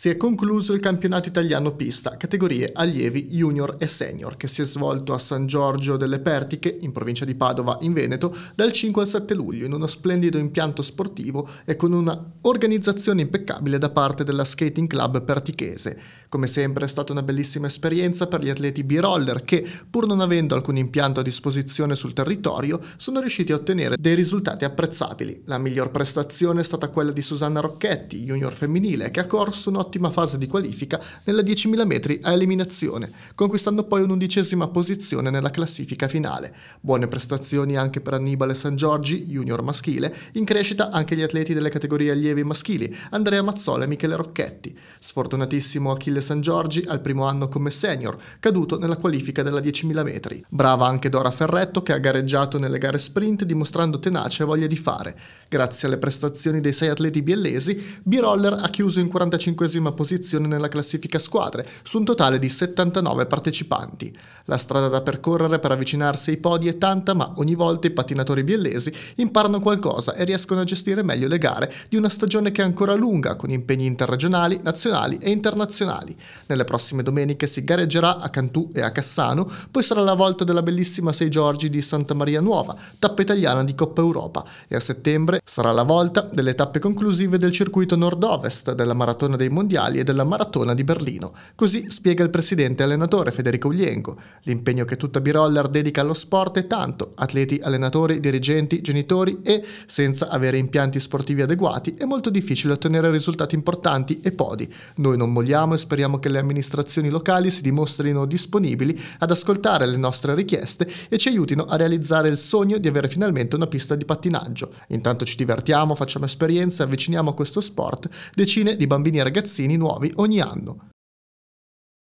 si è concluso il campionato italiano pista categorie allievi junior e senior che si è svolto a San Giorgio delle Pertiche, in provincia di Padova, in Veneto, dal 5 al 7 luglio in uno splendido impianto sportivo e con un'organizzazione impeccabile da parte della Skating Club Pertichese. Come sempre è stata una bellissima esperienza per gli atleti b-roller che, pur non avendo alcun impianto a disposizione sul territorio, sono riusciti a ottenere dei risultati apprezzabili. La miglior prestazione è stata quella di Susanna Rocchetti, junior femminile, che ha corso una un'ottima fase di qualifica nella 10.000 metri a eliminazione, conquistando poi un'undicesima posizione nella classifica finale. Buone prestazioni anche per Annibale San Giorgi, junior maschile, in crescita anche gli atleti delle categorie allievi maschili, Andrea Mazzola e Michele Rocchetti. Sfortunatissimo Achille San Giorgi al primo anno come senior, caduto nella qualifica della 10.000 metri. Brava anche Dora Ferretto che ha gareggiato nelle gare sprint dimostrando tenacia e voglia di fare. Grazie alle prestazioni dei sei atleti biellesi, Biroller ha chiuso in 45 quindicesima posizione nella classifica squadre, su un totale di 79 partecipanti. La strada da percorrere per avvicinarsi ai podi è tanta, ma ogni volta i pattinatori biellesi imparano qualcosa e riescono a gestire meglio le gare di una stagione che è ancora lunga, con impegni interregionali, nazionali e internazionali. Nelle prossime domeniche si gareggerà a Cantù e a Cassano, poi sarà la volta della bellissima Sei Giorgi di Santa Maria Nuova, tappa italiana di Coppa Europa, e a settembre sarà la volta delle tappe conclusive del circuito nord-ovest della Maratona dei Mondiali mondiali e della maratona di Berlino. Così spiega il presidente allenatore Federico Uliengo. L'impegno che tutta Biroller dedica allo sport è tanto. Atleti, allenatori, dirigenti, genitori e, senza avere impianti sportivi adeguati, è molto difficile ottenere risultati importanti e podi. Noi non molliamo e speriamo che le amministrazioni locali si dimostrino disponibili ad ascoltare le nostre richieste e ci aiutino a realizzare il sogno di avere finalmente una pista di pattinaggio. Intanto ci divertiamo, facciamo esperienze, avviciniamo a questo sport decine di bambini e ragazzi ragazzini nuovi ogni anno.